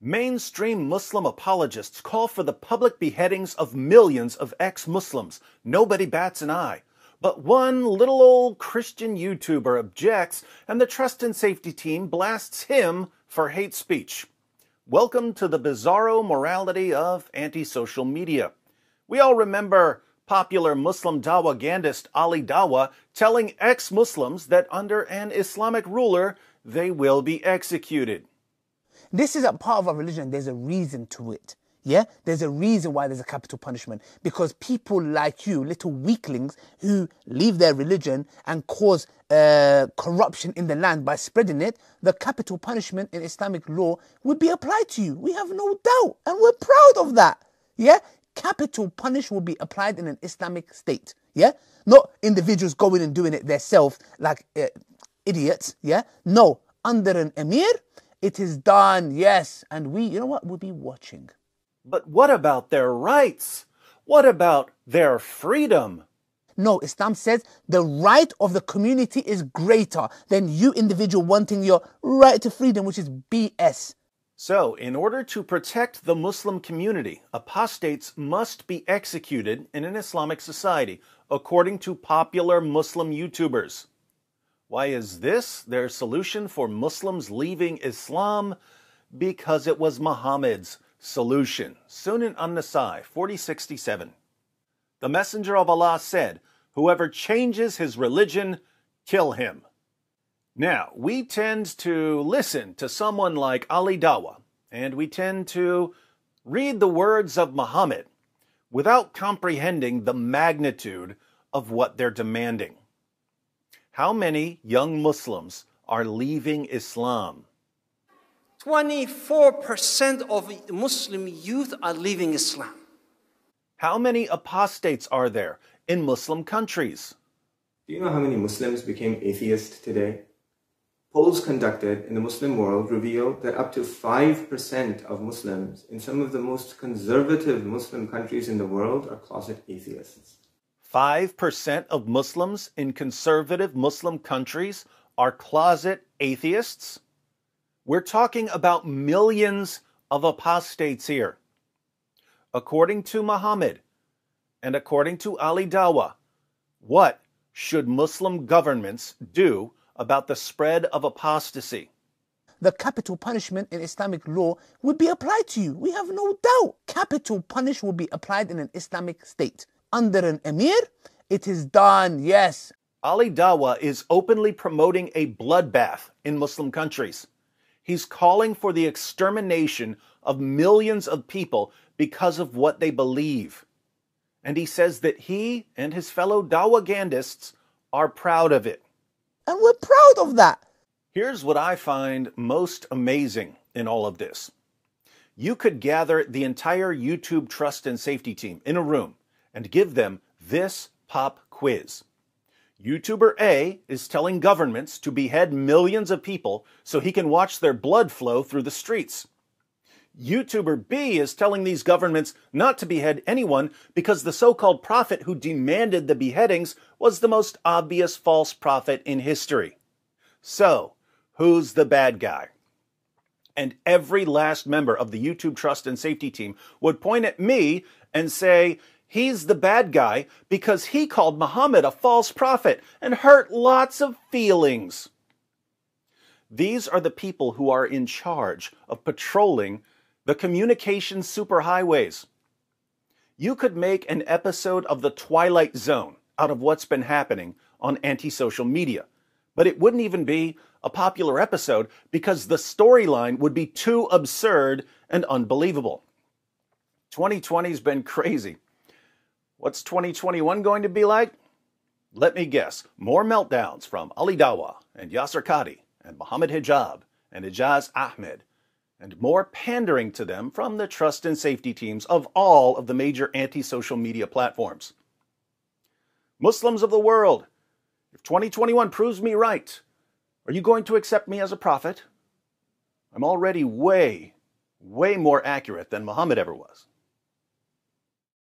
Mainstream Muslim apologists call for the public beheadings of millions of ex Muslims. Nobody bats an eye. But one little old Christian YouTuber objects, and the Trust and Safety team blasts him for hate speech. Welcome to the bizarro morality of anti-social media. We all remember popular Muslim Dawagandist Ali Dawa telling ex Muslims that under an Islamic ruler, they will be executed. This is a part of our religion. There's a reason to it. Yeah? There's a reason why there's a capital punishment. Because people like you, little weaklings, who leave their religion and cause uh, corruption in the land by spreading it, the capital punishment in Islamic law would be applied to you. We have no doubt. And we're proud of that. Yeah? Capital punish will be applied in an Islamic state. Yeah? Not individuals going and doing it themselves like uh, idiots. Yeah? No. Under an emir, it is done, yes. And we, you know what, we'll be watching. But what about their rights? What about their freedom? No, Islam says the right of the community is greater than you individual wanting your right to freedom, which is BS. So, in order to protect the Muslim community, apostates must be executed in an Islamic society, according to popular Muslim YouTubers. Why is this their solution for Muslims leaving Islam? Because it was Muhammad's solution. Sunan an-Nasai 4067. The Messenger of Allah said, Whoever changes his religion, kill him. Now, we tend to listen to someone like Ali Dawa, and we tend to read the words of Muhammad without comprehending the magnitude of what they're demanding. How many young Muslims are leaving Islam? 24% of Muslim youth are leaving Islam. How many apostates are there in Muslim countries? Do you know how many Muslims became atheists today? Polls conducted in the Muslim world reveal that up to 5% of Muslims in some of the most conservative Muslim countries in the world are closet atheists. 5% of Muslims in conservative Muslim countries are closet atheists. We're talking about millions of apostates here. According to Muhammad and according to Ali Dawa, what should Muslim governments do about the spread of apostasy? the capital punishment in Islamic law would be applied to you. We have no doubt. Capital punish will be applied in an Islamic state under an emir, it is done, yes. Ali Dawa is openly promoting a bloodbath in Muslim countries. He's calling for the extermination of millions of people because of what they believe. And he says that he and his fellow Dawagandists are proud of it. And we're proud of that. Here's what I find most amazing in all of this. You could gather the entire YouTube trust and safety team in a room and give them this pop quiz. YouTuber A is telling governments to behead millions of people so he can watch their blood flow through the streets. YouTuber B is telling these governments not to behead anyone because the so-called prophet who demanded the beheadings was the most obvious false prophet in history. So, who's the bad guy? And every last member of the YouTube Trust and Safety team would point at me and say, He's the bad guy because he called Muhammad a false prophet and hurt lots of feelings. These are the people who are in charge of patrolling the communication superhighways. You could make an episode of The Twilight Zone out of what's been happening on antisocial media, but it wouldn't even be a popular episode because the storyline would be too absurd and unbelievable. 2020's been crazy. What's 2021 going to be like? Let me guess, more meltdowns from Ali Dawa and Yasser Qadi and Mohammed Hijab and Ijaz Ahmed, and more pandering to them from the trust and safety teams of all of the major anti-social media platforms. Muslims of the world, if 2021 proves me right, are you going to accept me as a prophet? I'm already way, way more accurate than Muhammad ever was.